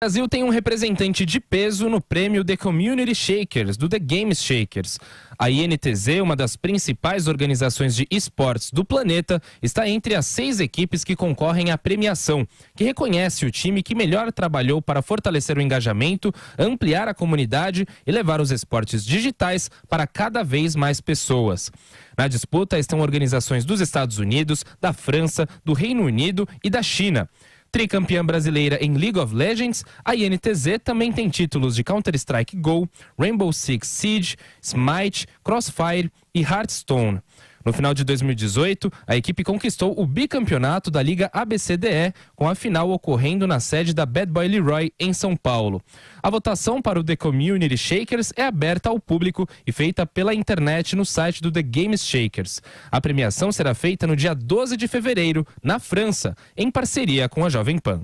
O Brasil tem um representante de peso no prêmio The Community Shakers, do The Games Shakers. A INTZ, uma das principais organizações de esportes do planeta, está entre as seis equipes que concorrem à premiação, que reconhece o time que melhor trabalhou para fortalecer o engajamento, ampliar a comunidade e levar os esportes digitais para cada vez mais pessoas. Na disputa estão organizações dos Estados Unidos, da França, do Reino Unido e da China tricampeã brasileira em League of Legends, a INTZ também tem títulos de Counter-Strike Go, Rainbow Six Siege, Smite, Crossfire e Hearthstone. No final de 2018, a equipe conquistou o bicampeonato da Liga ABCDE, com a final ocorrendo na sede da Bad Boy Leroy, em São Paulo. A votação para o The Community Shakers é aberta ao público e feita pela internet no site do The Games Shakers. A premiação será feita no dia 12 de fevereiro, na França, em parceria com a Jovem Pan.